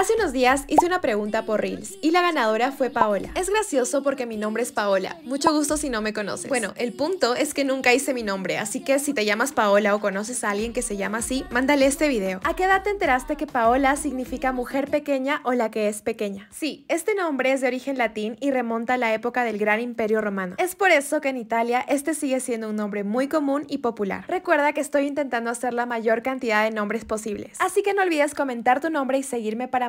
Hace unos días hice una pregunta por Reels y la ganadora fue Paola. Es gracioso porque mi nombre es Paola. Mucho gusto si no me conoces. Bueno, el punto es que nunca hice mi nombre, así que si te llamas Paola o conoces a alguien que se llama así, mándale este video. ¿A qué edad te enteraste que Paola significa mujer pequeña o la que es pequeña? Sí, este nombre es de origen latín y remonta a la época del gran imperio romano. Es por eso que en Italia este sigue siendo un nombre muy común y popular. Recuerda que estoy intentando hacer la mayor cantidad de nombres posibles. Así que no olvides comentar tu nombre y seguirme para